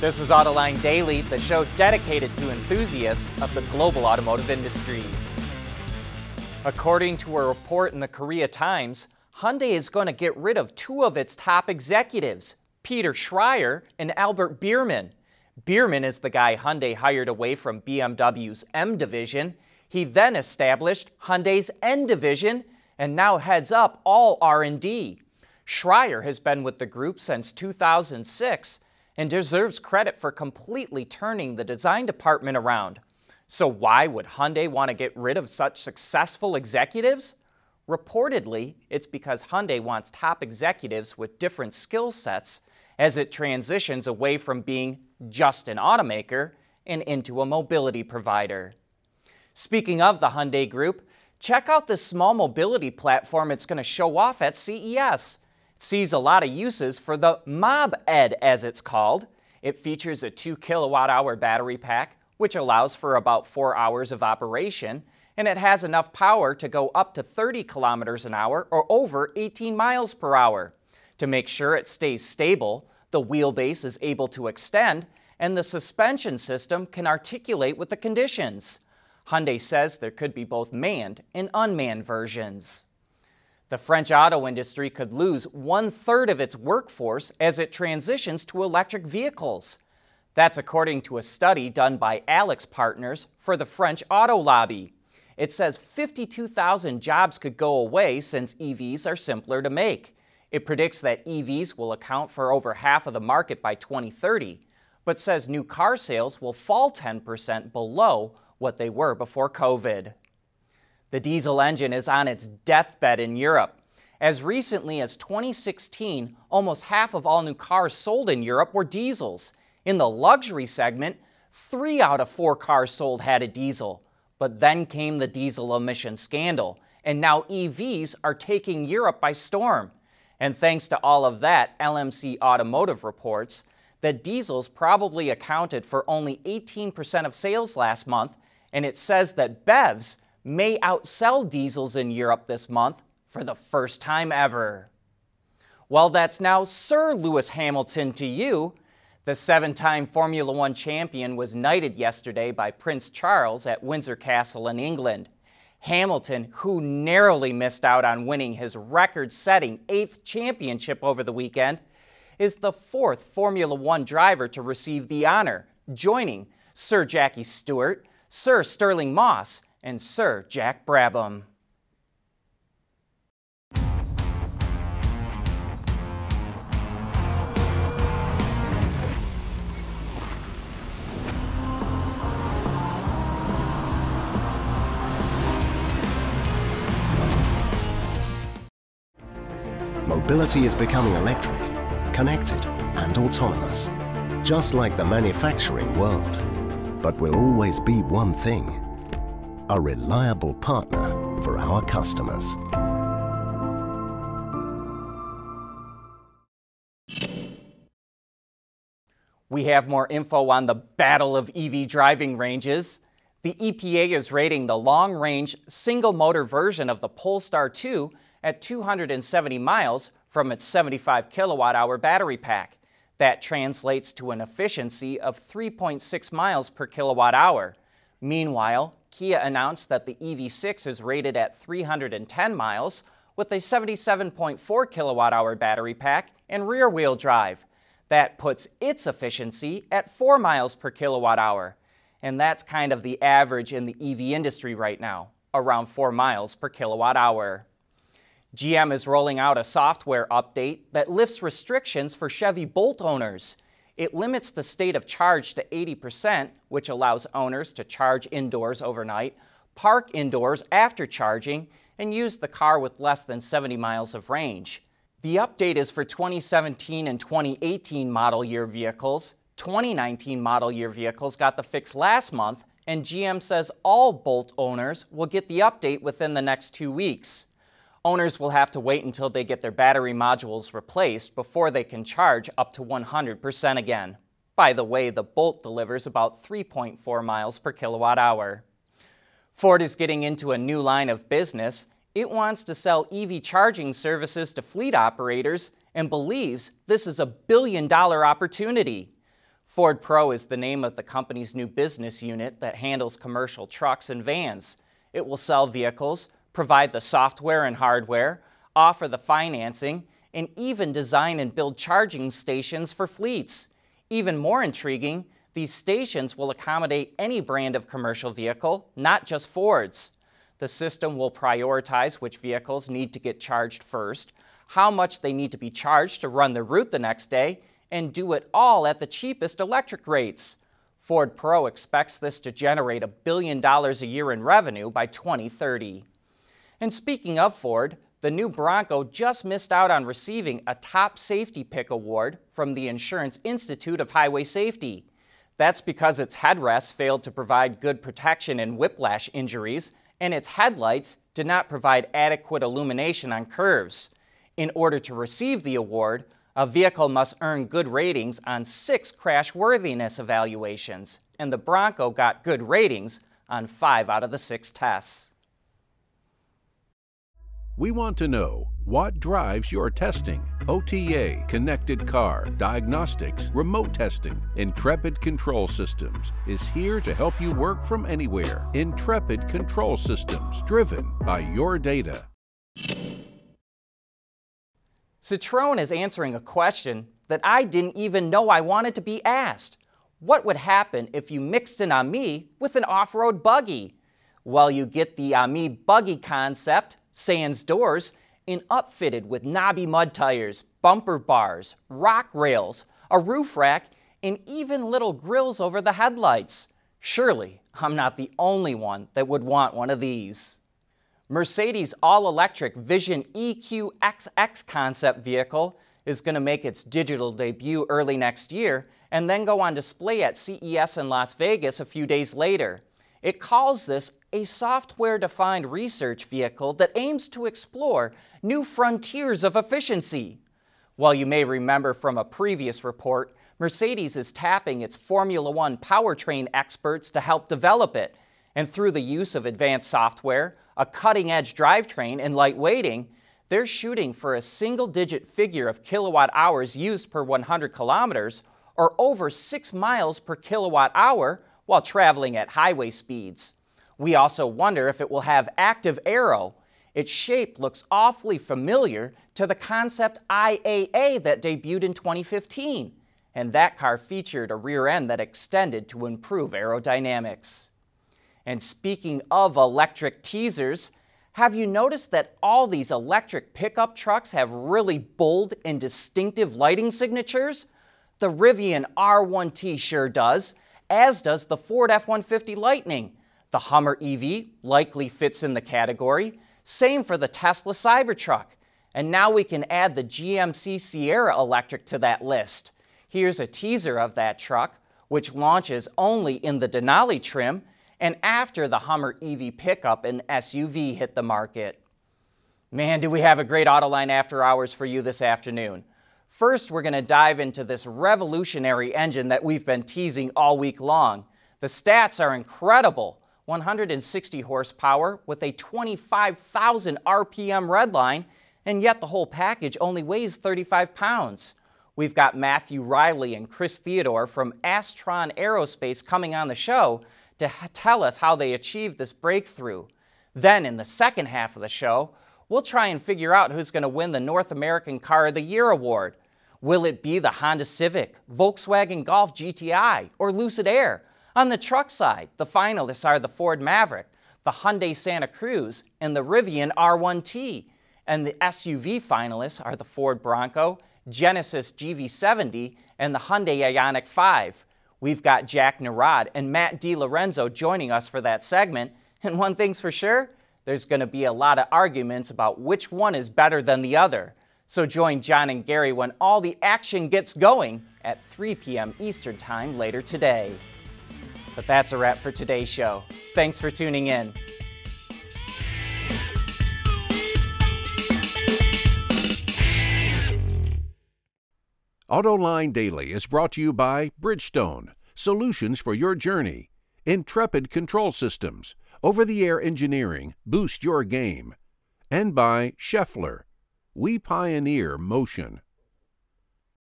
This is Autoline Daily, the show dedicated to enthusiasts of the global automotive industry. According to a report in the Korea Times, Hyundai is going to get rid of two of its top executives, Peter Schreier and Albert Bierman. Bierman is the guy Hyundai hired away from BMW's M division. He then established Hyundai's N division and now heads up all R&D. Schreier has been with the group since 2006 and deserves credit for completely turning the design department around. So why would Hyundai want to get rid of such successful executives? Reportedly, it's because Hyundai wants top executives with different skill sets as it transitions away from being just an automaker and into a mobility provider. Speaking of the Hyundai Group, check out this small mobility platform it's going to show off at CES sees a lot of uses for the Mob Ed, as it's called. It features a 2 kilowatt hour battery pack, which allows for about 4 hours of operation, and it has enough power to go up to 30 kilometers an hour or over 18 miles per hour. To make sure it stays stable, the wheelbase is able to extend, and the suspension system can articulate with the conditions. Hyundai says there could be both manned and unmanned versions. The French auto industry could lose one third of its workforce as it transitions to electric vehicles. That's according to a study done by Alex Partners for the French auto lobby. It says 52,000 jobs could go away since EVs are simpler to make. It predicts that EVs will account for over half of the market by 2030, but says new car sales will fall 10% below what they were before COVID. The diesel engine is on its deathbed in Europe. As recently as 2016, almost half of all new cars sold in Europe were diesels. In the luxury segment, three out of four cars sold had a diesel. But then came the diesel emission scandal, and now EVs are taking Europe by storm. And thanks to all of that, LMC Automotive reports that diesels probably accounted for only 18% of sales last month, and it says that BEVs may outsell diesels in Europe this month for the first time ever. Well, that's now Sir Lewis Hamilton to you. The seven time Formula One champion was knighted yesterday by Prince Charles at Windsor Castle in England. Hamilton, who narrowly missed out on winning his record setting eighth championship over the weekend, is the fourth Formula One driver to receive the honor, joining Sir Jackie Stewart, Sir Sterling Moss, and Sir Jack Brabham. Mobility is becoming electric, connected and autonomous, just like the manufacturing world. But will always be one thing, a reliable partner for our customers. We have more info on the battle of EV driving ranges. The EPA is rating the long range single motor version of the Polestar 2 at 270 miles from its 75 kilowatt hour battery pack. That translates to an efficiency of 3.6 miles per kilowatt hour. Meanwhile, Kia announced that the EV6 is rated at 310 miles with a 77.4 kilowatt hour battery pack and rear wheel drive. That puts its efficiency at 4 miles per kilowatt hour. And that's kind of the average in the EV industry right now, around 4 miles per kilowatt hour. GM is rolling out a software update that lifts restrictions for Chevy Bolt owners. It limits the state of charge to 80%, which allows owners to charge indoors overnight, park indoors after charging, and use the car with less than 70 miles of range. The update is for 2017 and 2018 model year vehicles. 2019 model year vehicles got the fix last month, and GM says all Bolt owners will get the update within the next two weeks. Owners will have to wait until they get their battery modules replaced before they can charge up to 100% again. By the way, the Bolt delivers about 3.4 miles per kilowatt hour. Ford is getting into a new line of business. It wants to sell EV charging services to fleet operators and believes this is a billion dollar opportunity. Ford Pro is the name of the company's new business unit that handles commercial trucks and vans. It will sell vehicles provide the software and hardware, offer the financing, and even design and build charging stations for fleets. Even more intriguing, these stations will accommodate any brand of commercial vehicle, not just Ford's. The system will prioritize which vehicles need to get charged first, how much they need to be charged to run the route the next day, and do it all at the cheapest electric rates. Ford Pro expects this to generate a billion dollars a year in revenue by 2030. And speaking of Ford, the new Bronco just missed out on receiving a Top Safety Pick Award from the Insurance Institute of Highway Safety. That's because its headrests failed to provide good protection in whiplash injuries, and its headlights did not provide adequate illumination on curves. In order to receive the award, a vehicle must earn good ratings on six crashworthiness evaluations, and the Bronco got good ratings on five out of the six tests. We want to know what drives your testing. OTA, connected car, diagnostics, remote testing, Intrepid Control Systems is here to help you work from anywhere. Intrepid Control Systems, driven by your data. Citrone is answering a question that I didn't even know I wanted to be asked. What would happen if you mixed in on me with an off-road buggy? While you get the Ami uh, buggy concept, sans doors, and upfitted with knobby mud tires, bumper bars, rock rails, a roof rack, and even little grills over the headlights. Surely I'm not the only one that would want one of these. Mercedes' all-electric Vision EQXX concept vehicle is going to make its digital debut early next year and then go on display at CES in Las Vegas a few days later. It calls this a software defined research vehicle that aims to explore new frontiers of efficiency. While you may remember from a previous report, Mercedes is tapping its Formula One powertrain experts to help develop it. And through the use of advanced software, a cutting edge drivetrain, and lightweighting, they're shooting for a single digit figure of kilowatt hours used per 100 kilometers, or over 6 miles per kilowatt hour while traveling at highway speeds. We also wonder if it will have active aero. Its shape looks awfully familiar to the concept IAA that debuted in 2015, and that car featured a rear end that extended to improve aerodynamics. And speaking of electric teasers, have you noticed that all these electric pickup trucks have really bold and distinctive lighting signatures? The Rivian R1T sure does, as does the Ford F-150 Lightning. The Hummer EV likely fits in the category. Same for the Tesla Cybertruck. And now we can add the GMC Sierra Electric to that list. Here's a teaser of that truck, which launches only in the Denali trim and after the Hummer EV pickup and SUV hit the market. Man, do we have a great Autoline After Hours for you this afternoon. First, we're going to dive into this revolutionary engine that we've been teasing all week long. The stats are incredible 160 horsepower with a 25,000 RPM redline, and yet the whole package only weighs 35 pounds. We've got Matthew Riley and Chris Theodore from Astron Aerospace coming on the show to tell us how they achieved this breakthrough. Then, in the second half of the show, we'll try and figure out who's going to win the North American Car of the Year award. Will it be the Honda Civic, Volkswagen Golf GTI, or Lucid Air? On the truck side, the finalists are the Ford Maverick, the Hyundai Santa Cruz, and the Rivian R1T. And the SUV finalists are the Ford Bronco, Genesis GV70, and the Hyundai Ionic 5. We've got Jack Narod and Matt DiLorenzo joining us for that segment. And one thing's for sure, there's going to be a lot of arguments about which one is better than the other. So join John and Gary when all the action gets going at 3 p.m. Eastern Time later today. But that's a wrap for today's show. Thanks for tuning in. AutoLine Daily is brought to you by Bridgestone, solutions for your journey, Intrepid Control Systems, over the air engineering, boost your game. And by Scheffler, we pioneer motion.